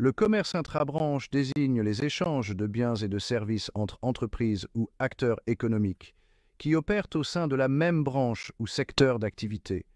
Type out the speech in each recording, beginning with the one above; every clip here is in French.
Le commerce intrabranche désigne les échanges de biens et de services entre entreprises ou acteurs économiques qui opèrent au sein de la même branche ou secteur d'activité.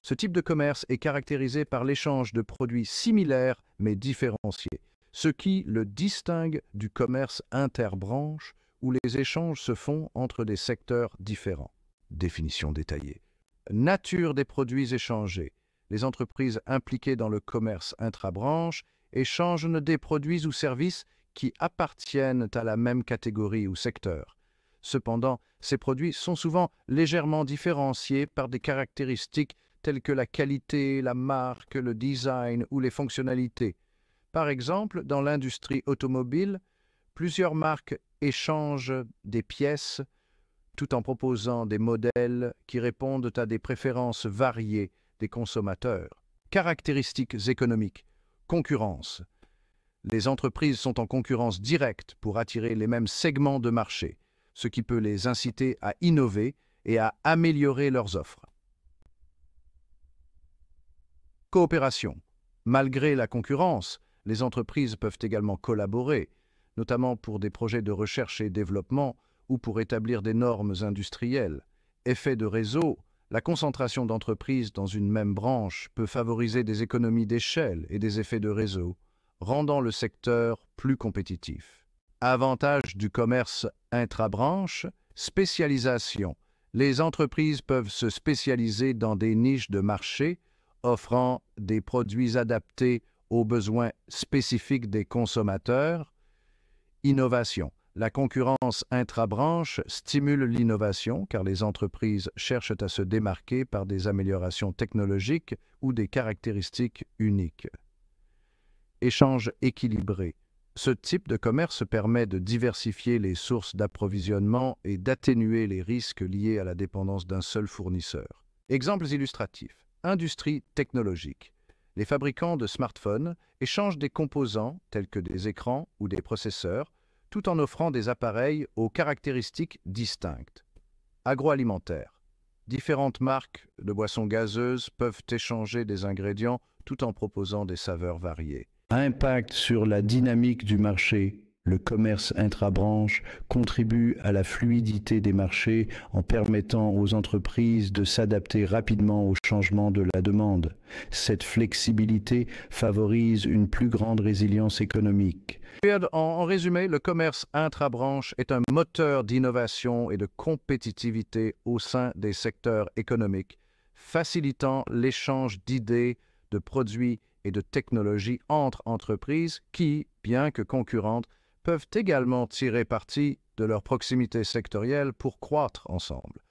Ce type de commerce est caractérisé par l'échange de produits similaires mais différenciés, ce qui le distingue du commerce interbranche où les échanges se font entre des secteurs différents. Définition détaillée. Nature des produits échangés. Les entreprises impliquées dans le commerce intrabranche échangent des produits ou services qui appartiennent à la même catégorie ou secteur. Cependant, ces produits sont souvent légèrement différenciés par des caractéristiques telles que la qualité, la marque, le design ou les fonctionnalités. Par exemple, dans l'industrie automobile, plusieurs marques échangent des pièces tout en proposant des modèles qui répondent à des préférences variées des consommateurs. Caractéristiques économiques. Concurrence. Les entreprises sont en concurrence directe pour attirer les mêmes segments de marché, ce qui peut les inciter à innover et à améliorer leurs offres. Coopération. Malgré la concurrence, les entreprises peuvent également collaborer, notamment pour des projets de recherche et développement ou pour établir des normes industrielles. Effet de réseau, la concentration d'entreprises dans une même branche peut favoriser des économies d'échelle et des effets de réseau, rendant le secteur plus compétitif. Avantages du commerce intra-branche, spécialisation. Les entreprises peuvent se spécialiser dans des niches de marché, offrant des produits adaptés aux besoins spécifiques des consommateurs. Innovation. La concurrence intra-branche stimule l'innovation car les entreprises cherchent à se démarquer par des améliorations technologiques ou des caractéristiques uniques. Échange équilibré. Ce type de commerce permet de diversifier les sources d'approvisionnement et d'atténuer les risques liés à la dépendance d'un seul fournisseur. Exemples illustratifs. Industrie technologique. Les fabricants de smartphones échangent des composants tels que des écrans ou des processeurs tout en offrant des appareils aux caractéristiques distinctes. Agroalimentaire. Différentes marques de boissons gazeuses peuvent échanger des ingrédients tout en proposant des saveurs variées. Impact sur la dynamique du marché le commerce intra-branche contribue à la fluidité des marchés en permettant aux entreprises de s'adapter rapidement aux changements de la demande. Cette flexibilité favorise une plus grande résilience économique. En, résumé, le commerce intra-branche est un moteur d'innovation et de compétitivité au sein des secteurs économiques, facilitant l'échange d'idées, de produits et de technologies entre entreprises qui, bien que concurrentes, peuvent également tirer parti de leur proximité sectorielle pour croître ensemble.